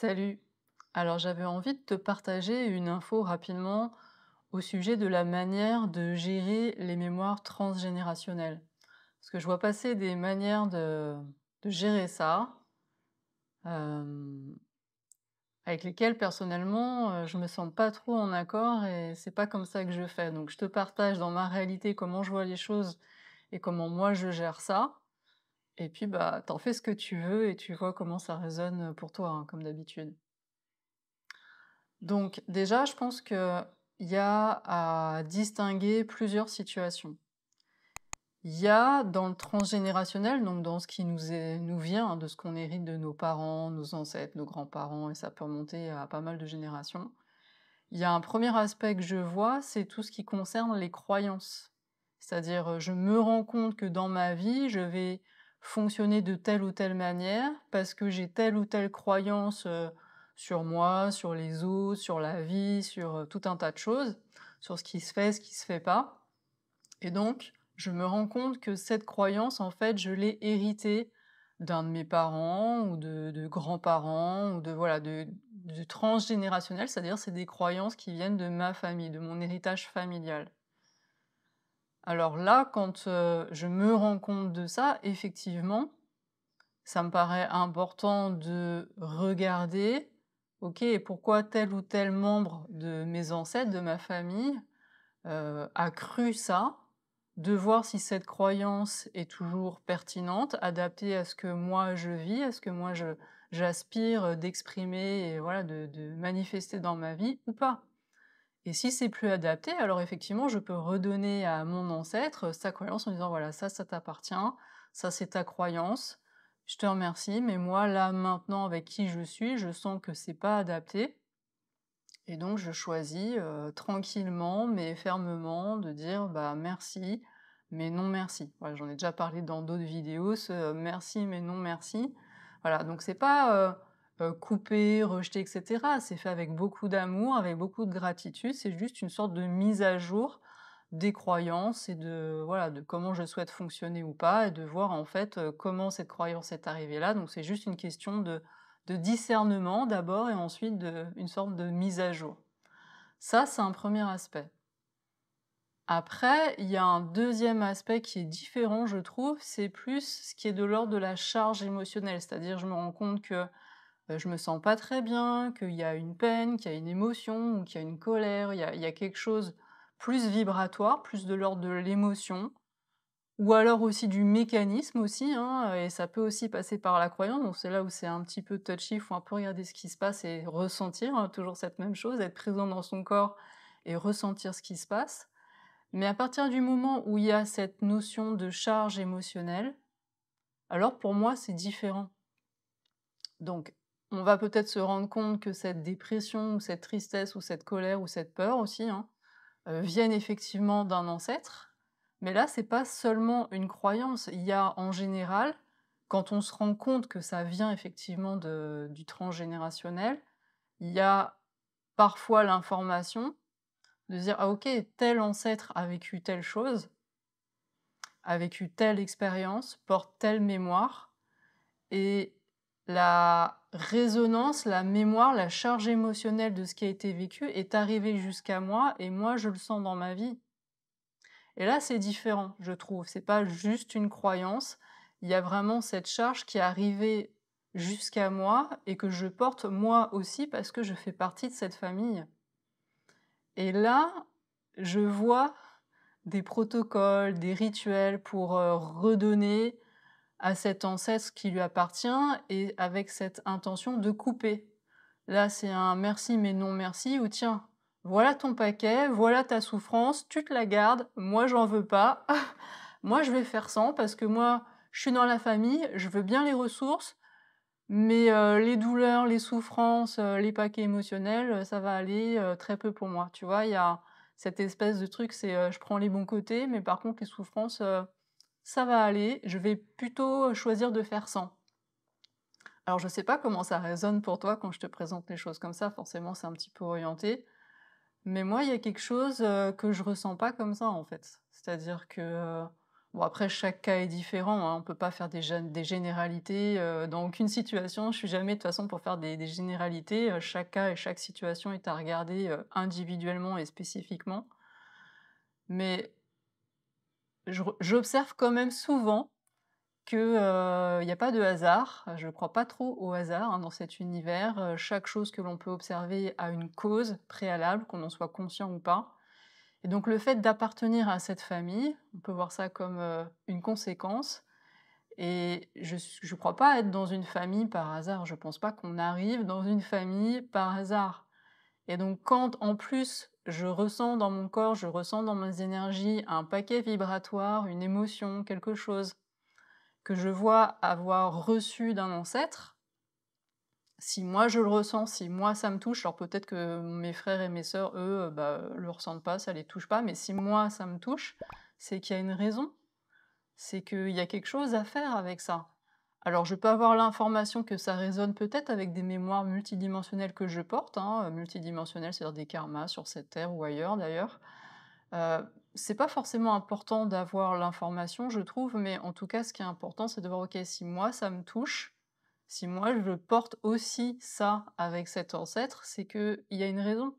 Salut. Alors j'avais envie de te partager une info rapidement au sujet de la manière de gérer les mémoires transgénérationnelles. Parce que je vois passer des manières de, gérer ça, euh, avec lesquelles personnellement euh, je me sens pas trop en accord et c'est pas comme ça que je fais. Donc je te partage dans ma réalité comment je vois les choses et comment moi je gère ça. Et puis, bah, t'en fais ce que tu veux et tu vois comment ça résonne pour toi, hein, comme d'habitude. Donc, déjà, je pense qu'il y a à distinguer plusieurs situations. Il y a dans le transgénérationnel, donc dans ce qui nous, nous vient, hein, de ce qu'on hérite de nos parents, nos ancêtres, nos grands-parents, et ça peut remonter à pas mal de générations. Il y a un premier aspect que je vois, c'est tout ce qui concerne les croyances. C'est-à-dire, je me rends compte que dans ma vie, je vais fonctionner de telle ou telle manière parce que j'ai telle ou telle croyance euh, sur moi, sur les autres, sur la vie, sur euh, tout un tas de choses, sur ce qui se fait, ce qui ne se fait pas. Et donc, je me rends compte que cette croyance, en fait, je l'ai héritée d'un de mes parents ou de, grands-parents ou de voilà de transgénérationnel, c'est-à-dire c'est des croyances qui viennent de ma famille, de mon héritage familial. Alors là, quand euh, je me rends compte de ça, effectivement, ça me paraît important de regarder, ok, pourquoi tel ou tel membre de mes ancêtres, de ma famille, euh, a cru ça, de voir si cette croyance est toujours pertinente, adaptée à ce que moi je vis, à ce que moi j'aspire d'exprimer et voilà, de manifester dans ma vie ou pas. Et si c'est plus adapté, alors effectivement, je peux redonner à mon ancêtre euh, sa croyance en disant voilà, ça, ça t'appartient, ça, c'est ta croyance, je te remercie, mais moi, là, maintenant, avec qui je suis, je sens que c'est pas adapté. Et donc, je choisis euh, tranquillement, mais fermement, de dire bah merci, mais non merci. J'en ai déjà parlé dans d'autres vidéos, ce euh, merci, mais non merci. Voilà, donc c'est pas. Euh, couper, rejeter etc. C'est fait avec beaucoup d'amour, avec beaucoup de gratitude. C'est juste une sorte de mise à jour des croyances et de voilà de comment je souhaite fonctionner ou pas et de voir en fait euh, comment cette croyance est arrivée là. Donc c'est juste une question de, discernement d'abord et ensuite de, une sorte de mise à jour. Ça, c'est un premier aspect. Après, il y a un deuxième aspect qui est différent, je trouve, c'est plus ce qui est de l'ordre de la charge émotionnelle, c'est-à-dire je me rends compte que euh, je me sens pas très bien, qu'il y a une peine, qu'il y a une émotion ou qu'il y a une colère, il y a, il y a quelque chose plus vibratoire, plus de l'ordre de l'émotion, ou alors aussi du mécanisme aussi, hein, et ça peut aussi passer par la croyance, donc c'est là où c'est un petit peu touchy, il faut un peu regarder ce qui se passe et ressentir hein, toujours cette même chose, être présent dans son corps et ressentir ce qui se passe. Mais à partir du moment où il y a cette notion de charge émotionnelle, alors pour moi c'est différent. Donc on va peut-être se rendre compte que cette dépression ou cette tristesse ou cette colère ou cette peur aussi hein, euh, viennent effectivement d'un ancêtre. Mais là, c'est pas seulement une croyance. Il y a en général, quand on se rend compte que ça vient effectivement du transgénérationnel, il y a parfois l'information de dire ah ok tel ancêtre a vécu telle chose, a vécu telle expérience, porte telle mémoire, et la résonance, la mémoire, la charge émotionnelle de ce qui a été vécu est arrivée jusqu'à moi et moi je le sens dans ma vie. Et là, c'est différent, je trouve. C'est pas juste une croyance. Il y a vraiment cette charge qui est arrivée jusqu'à moi et que je porte moi aussi parce que je fais partie de cette famille. Et là, je vois des protocoles, des rituels pour euh, redonner à cet ancêtre qui lui appartient et avec cette intention de couper. Là, c'est un merci mais non merci ou tiens, voilà ton paquet, voilà ta souffrance, tu te la gardes, moi j'en veux pas, moi je vais faire sans parce que moi je suis dans la famille, je veux bien les ressources, mais euh, les douleurs, les souffrances, euh, les paquets émotionnels, ça va aller euh, très peu pour moi. Tu vois, il y a cette espèce de truc, c'est je prends les bons côtés, mais par contre les souffrances, ça va aller, je vais plutôt choisir de faire sans. Alors je ne sais pas comment ça résonne pour toi quand je te présente les choses comme ça, forcément c'est un petit peu orienté, mais moi il y a quelque chose euh, que je ressens pas comme ça en fait. C'est-à-dire que, euh, bon après chaque cas est différent, hein. on ne peut pas faire des, des généralités, euh, dans aucune situation, je suis jamais de toute façon pour faire des, des généralités, chaque cas et chaque situation est à regarder individuellement et spécifiquement. Mais j'observe quand même souvent qu'il euh, n'y a pas de hasard. Je ne crois pas trop au hasard hein, dans cet univers. Euh, chaque chose que l'on peut observer a une cause préalable, qu'on en soit conscient ou pas. Et donc le fait d'appartenir à cette famille, on peut voir ça comme euh, une conséquence. Et je ne crois pas être dans une famille par hasard. Je ne pense pas qu'on arrive dans une famille par hasard. Et donc quand en plus je ressens dans mon corps, je ressens dans mes énergies un paquet vibratoire, une émotion, quelque chose que je vois avoir reçu d'un ancêtre, si moi je le ressens, si moi ça me touche, alors peut-être que mes frères et mes sœurs, eux, ne euh, bah, le ressentent pas, ça ne les touche pas, mais si moi ça me touche, c'est qu'il y a une raison, c'est qu'il y a quelque chose à faire avec ça. Alors, je peux avoir l'information que ça résonne peut-être avec des mémoires multidimensionnelles que je porte, hein, euh, multidimensionnelles, c'est-à-dire des karmas sur cette terre ou ailleurs d'ailleurs. Euh, c'est pas forcément important d'avoir l'information, je trouve, mais en tout cas, ce qui est important, c'est de voir, ok, si moi ça me touche, si moi je porte aussi ça avec cet ancêtre, c'est qu'il y a une raison.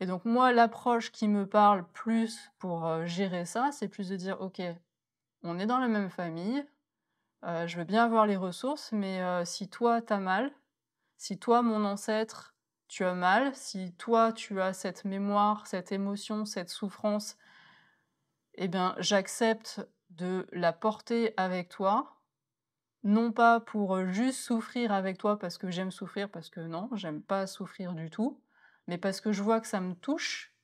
Et donc, moi, l'approche qui me parle plus pour euh, gérer ça, c'est plus de dire, ok, on est dans la même famille, euh, je veux bien avoir les ressources, mais euh, si toi, t'as mal, si toi, mon ancêtre, tu as mal, si toi, tu as cette mémoire, cette émotion, cette souffrance, eh bien, j'accepte de la porter avec toi, non pas pour euh, juste souffrir avec toi parce que j'aime souffrir, parce que non, j'aime pas souffrir du tout, mais parce que je vois que ça me touche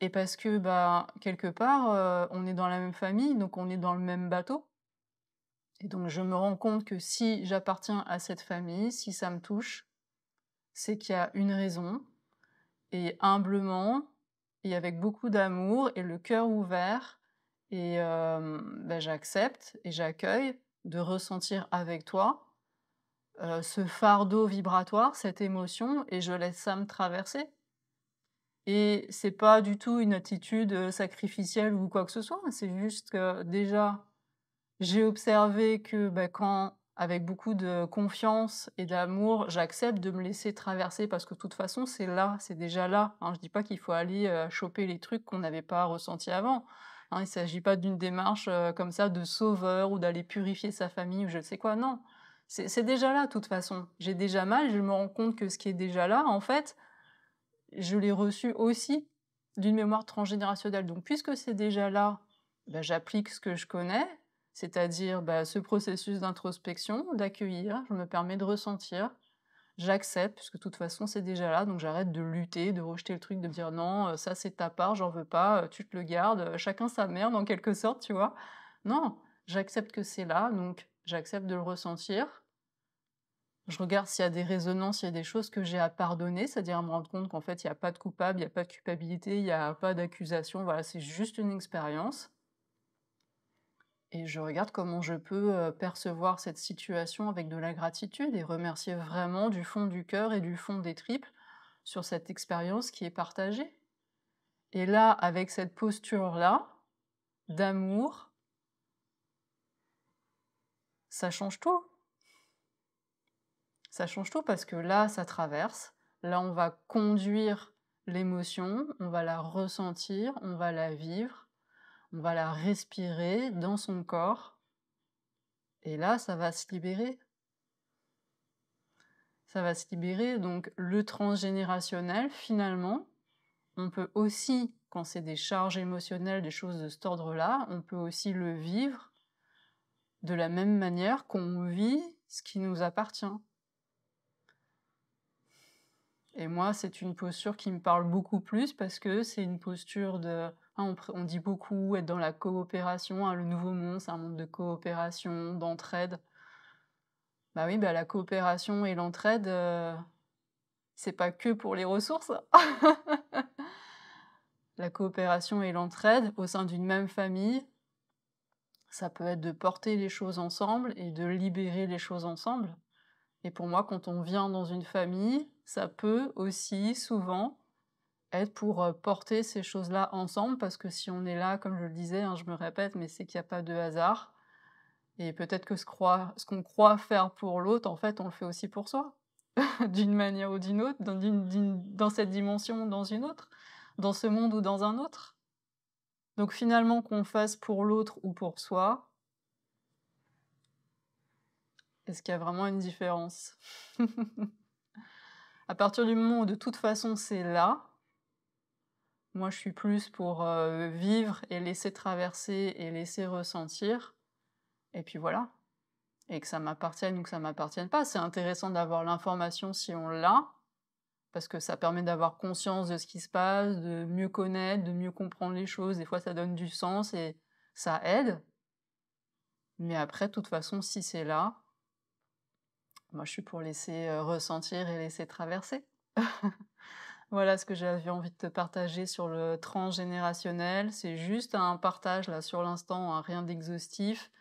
et parce que bah quelque part on est dans la même famille donc on est dans le même bateau et donc je me rends compte que si j'appartiens à cette famille, si ça me touche, c'est qu'il y a une raison. Et humblement, et avec beaucoup d'amour et le cœur ouvert, et euh, bah, j'accepte et j'accueille de ressentir avec toi euh, ce fardeau vibratoire, cette émotion, et je laisse ça me traverser. Et c'est pas du tout une attitude euh, sacrificielle ou quoi que ce soit, c'est juste que déjà j'ai observé que bah, quand, avec beaucoup de confiance et d'amour, j'accepte de me laisser traverser parce que de toute façon, c'est là, c'est déjà là. Hein. Je ne dis pas qu'il faut aller choper les trucs qu'on n'avait pas ressentis avant. Hein. Il ne s'agit pas d'une démarche comme ça de sauveur ou d'aller purifier sa famille ou je ne sais quoi. Non, c'est déjà là de toute façon. J'ai déjà mal, je me rends compte que ce qui est déjà là, en fait, je l'ai reçu aussi d'une mémoire transgénérationnelle. Donc puisque c'est déjà là, bah, j'applique ce que je connais c'est-à-dire bah, ce processus d'introspection, d'accueillir, je me permets de ressentir, j'accepte, puisque de toute façon c'est déjà là, donc j'arrête de lutter, de rejeter le truc, de dire non, euh, ça c'est ta part, j'en veux pas, euh, tu te le gardes, euh, chacun sa merde en quelque sorte, tu vois. Non, j'accepte que c'est là, donc j'accepte de le ressentir. Je regarde s'il y a des résonances, s'il y a des choses que j'ai à pardonner, c'est-à-dire à me rendre compte qu'en fait il n'y a pas de coupable, il n'y a pas de culpabilité, il n'y a pas d'accusation, voilà, c'est juste une expérience. Et je regarde comment je peux percevoir cette situation avec de la gratitude et remercier vraiment du fond du cœur et du fond des triples sur cette expérience qui est partagée. Et là, avec cette posture-là, d'amour, ça change tout. Ça change tout parce que là, ça traverse. Là, on va conduire l'émotion, on va la ressentir, on va la vivre on va la respirer dans son corps, et là, ça va se libérer. Ça va se libérer, donc le transgénérationnel, finalement, on peut aussi, quand c'est des charges émotionnelles, des choses de cet ordre-là, on peut aussi le vivre de la même manière qu'on vit ce qui nous appartient. Et moi, c'est une posture qui me parle beaucoup plus parce que c'est une posture de Hein, on, dit beaucoup être dans la coopération. Hein, le nouveau monde, c'est un monde de coopération, d'entraide. Bah oui, bah la coopération et l'entraide, euh, c'est pas que pour les ressources. la coopération et l'entraide au sein d'une même famille, ça peut être de porter les choses ensemble et de libérer les choses ensemble. Et pour moi, quand on vient dans une famille, ça peut aussi souvent être pour euh, porter ces choses-là ensemble, parce que si on est là, comme je le disais, hein, je me répète, mais c'est qu'il n'y a pas de hasard. Et peut-être que ce, qu'on croit faire pour l'autre, en fait, on le fait aussi pour soi, d'une manière ou d'une autre, dans, cette dimension ou dans une autre, dans ce monde ou dans un autre. Donc finalement, qu'on fasse pour l'autre ou pour soi, est-ce qu'il y a vraiment une différence À partir du moment où de toute façon c'est là, moi, je suis plus pour euh, vivre et laisser traverser et laisser ressentir. Et puis voilà. Et que ça m'appartienne ou que ça m'appartienne pas. C'est intéressant d'avoir l'information si on l'a, parce que ça permet d'avoir conscience de ce qui se passe, de mieux connaître, de mieux comprendre les choses. Des fois, ça donne du sens et ça aide. Mais après, de toute façon, si c'est là, moi, je suis pour laisser euh, ressentir et laisser traverser. Voilà ce que j'avais envie de te partager sur le transgénérationnel. C'est juste un partage là sur l'instant, hein, rien d'exhaustif,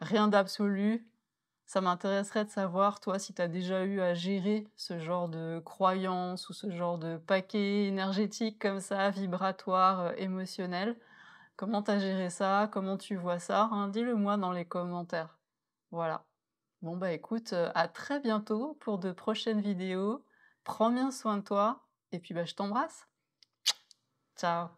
rien d'absolu. Ça m'intéresserait de savoir, toi, si tu as déjà eu à gérer ce genre de croyances ou ce genre de paquet énergétique comme ça, vibratoire, euh, émotionnel. Comment tu as géré ça Comment tu vois ça hein, Dis-le moi dans les commentaires. Voilà. Bon bah écoute, euh, à très bientôt pour de prochaines vidéos. Prends bien soin de toi et puis, bah, je t'embrasse. Ciao.